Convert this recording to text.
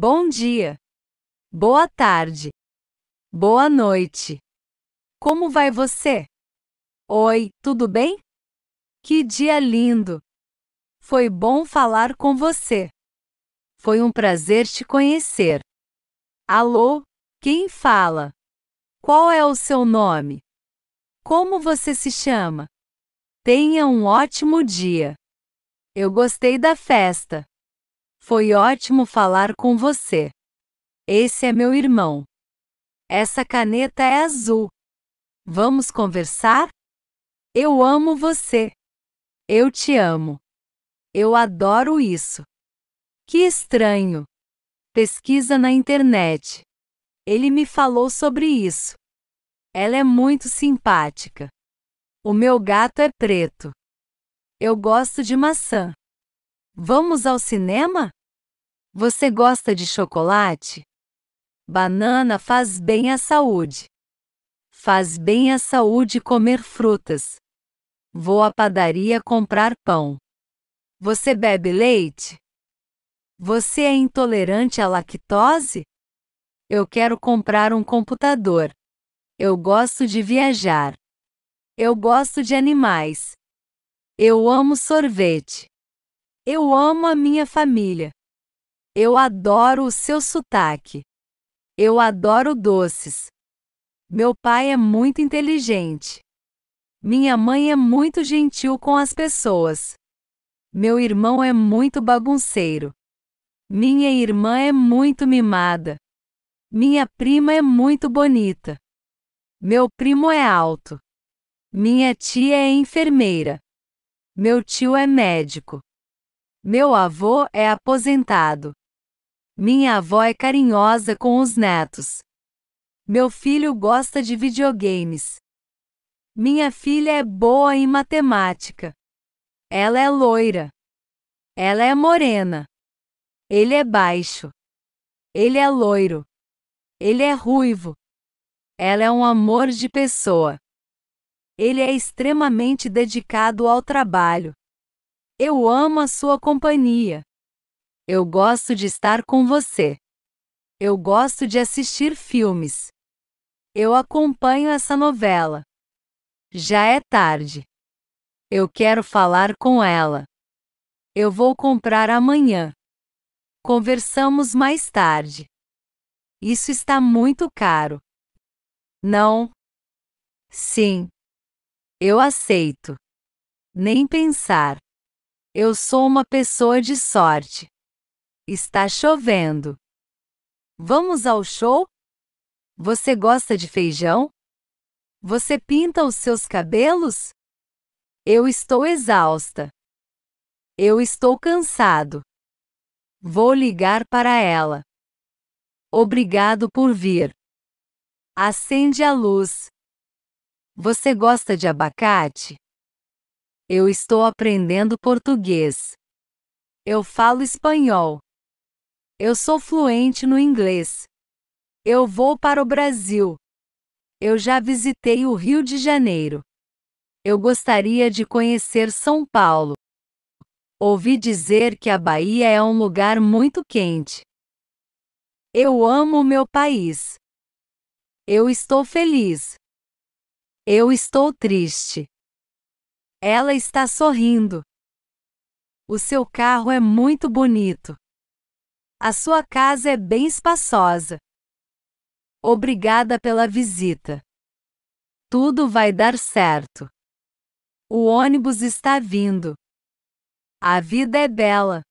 Bom dia. Boa tarde. Boa noite. Como vai você? Oi, tudo bem? Que dia lindo! Foi bom falar com você. Foi um prazer te conhecer. Alô, quem fala? Qual é o seu nome? Como você se chama? Tenha um ótimo dia. Eu gostei da festa. Foi ótimo falar com você. Esse é meu irmão. Essa caneta é azul. Vamos conversar? Eu amo você. Eu te amo. Eu adoro isso. Que estranho. Pesquisa na internet. Ele me falou sobre isso. Ela é muito simpática. O meu gato é preto. Eu gosto de maçã. Vamos ao cinema? Você gosta de chocolate? Banana faz bem à saúde. Faz bem à saúde comer frutas. Vou à padaria comprar pão. Você bebe leite? Você é intolerante à lactose? Eu quero comprar um computador. Eu gosto de viajar. Eu gosto de animais. Eu amo sorvete. Eu amo a minha família. Eu adoro o seu sotaque. Eu adoro doces. Meu pai é muito inteligente. Minha mãe é muito gentil com as pessoas. Meu irmão é muito bagunceiro. Minha irmã é muito mimada. Minha prima é muito bonita. Meu primo é alto. Minha tia é enfermeira. Meu tio é médico. Meu avô é aposentado. Minha avó é carinhosa com os netos. Meu filho gosta de videogames. Minha filha é boa em matemática. Ela é loira. Ela é morena. Ele é baixo. Ele é loiro. Ele é ruivo. Ela é um amor de pessoa. Ele é extremamente dedicado ao trabalho. Eu amo a sua companhia. Eu gosto de estar com você. Eu gosto de assistir filmes. Eu acompanho essa novela. Já é tarde. Eu quero falar com ela. Eu vou comprar amanhã. Conversamos mais tarde. Isso está muito caro. Não. Sim. Eu aceito. Nem pensar. Eu sou uma pessoa de sorte. Está chovendo. Vamos ao show? Você gosta de feijão? Você pinta os seus cabelos? Eu estou exausta. Eu estou cansado. Vou ligar para ela. Obrigado por vir. Acende a luz. Você gosta de abacate? Eu estou aprendendo português. Eu falo espanhol. Eu sou fluente no inglês. Eu vou para o Brasil. Eu já visitei o Rio de Janeiro. Eu gostaria de conhecer São Paulo. Ouvi dizer que a Bahia é um lugar muito quente. Eu amo meu país. Eu estou feliz. Eu estou triste. Ela está sorrindo. O seu carro é muito bonito. A sua casa é bem espaçosa. Obrigada pela visita. Tudo vai dar certo. O ônibus está vindo. A vida é bela.